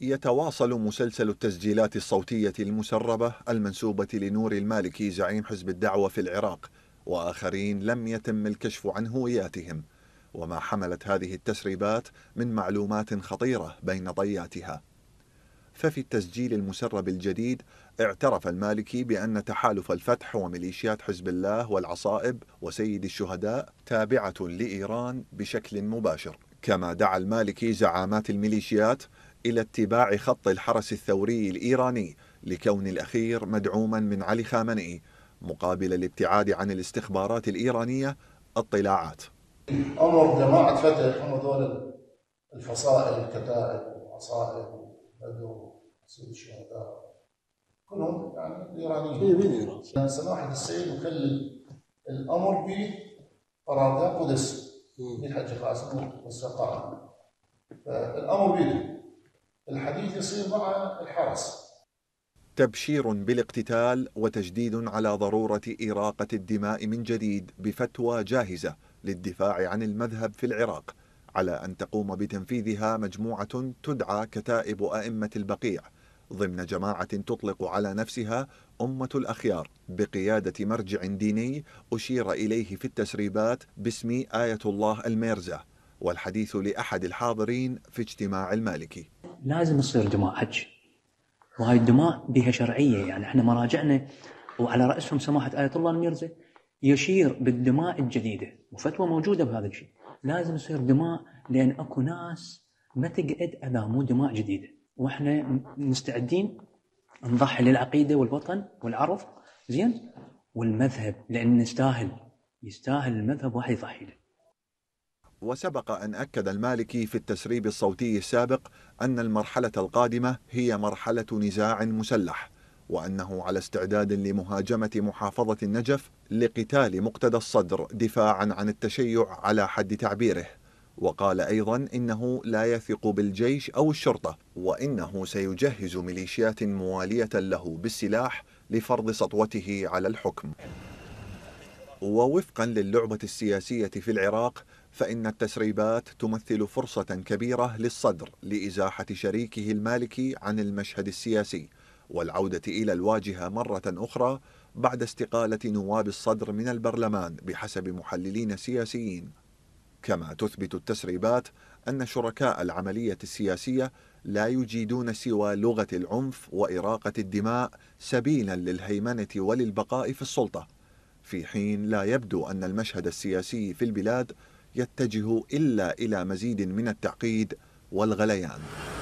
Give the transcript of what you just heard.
يتواصل مسلسل التسجيلات الصوتية المسربة المنسوبة لنور المالكي زعيم حزب الدعوة في العراق وآخرين لم يتم الكشف عن هوياتهم وما حملت هذه التسريبات من معلومات خطيرة بين طياتها ففي التسجيل المسرب الجديد اعترف المالكي بأن تحالف الفتح وميليشيات حزب الله والعصائب وسيد الشهداء تابعة لإيران بشكل مباشر كما دعا المالكي زعامات الميليشيات إلى اتباع خط الحرس الثوري الإيراني لكون الأخير مدعوما من علي خامنئي مقابل الابتعاد عن الاستخبارات الإيرانية الطلاعات أمر جماعة فتح هم هذول الفصائل الكتائب والعصائب بدر سيد الشهداء كلهم يعني ايرانيين سماحه السيد وكل الامر بقراردة قدس بالحج قاسم والسقاعه فالامر بيده الحديث يصير مع الحرس تبشير بالاقتتال وتجديد على ضرورة إراقة الدماء من جديد بفتوى جاهزة للدفاع عن المذهب في العراق على أن تقوم بتنفيذها مجموعة تدعى كتائب أئمة البقيع ضمن جماعة تطلق على نفسها أمة الأخيار بقيادة مرجع ديني أشير إليه في التسريبات باسم آية الله الميرزا والحديث لأحد الحاضرين في اجتماع المالكي لازم تصير دماء حج وهاي الدماء بها شرعيه يعني احنا مراجعنا وعلى راسهم سماحه ايه الله الميرزة يشير بالدماء الجديده وفتوى موجوده بهذا الشيء لازم يصير دماء لان اكو ناس ما تقعد اذا مو دماء جديده واحنا مستعدين نضحي للعقيده والوطن والعرض زين والمذهب لان نستاهل يستاهل المذهب واحد يضحي له وسبق أن أكد المالكي في التسريب الصوتي السابق أن المرحلة القادمة هي مرحلة نزاع مسلح وأنه على استعداد لمهاجمة محافظة النجف لقتال مقتدى الصدر دفاعا عن التشيع على حد تعبيره وقال أيضا إنه لا يثق بالجيش أو الشرطة وإنه سيجهز ميليشيات موالية له بالسلاح لفرض سطوته على الحكم ووفقا للعبة السياسية في العراق فإن التسريبات تمثل فرصة كبيرة للصدر لإزاحة شريكه المالكي عن المشهد السياسي والعودة إلى الواجهة مرة أخرى بعد استقالة نواب الصدر من البرلمان بحسب محللين سياسيين كما تثبت التسريبات أن شركاء العملية السياسية لا يجيدون سوى لغة العنف وإراقة الدماء سبيلا للهيمنة وللبقاء في السلطة في حين لا يبدو أن المشهد السياسي في البلاد يتجه إلا إلى مزيد من التعقيد والغليان